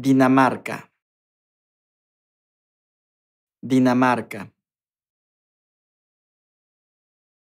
Dinamarca. Dinamarca.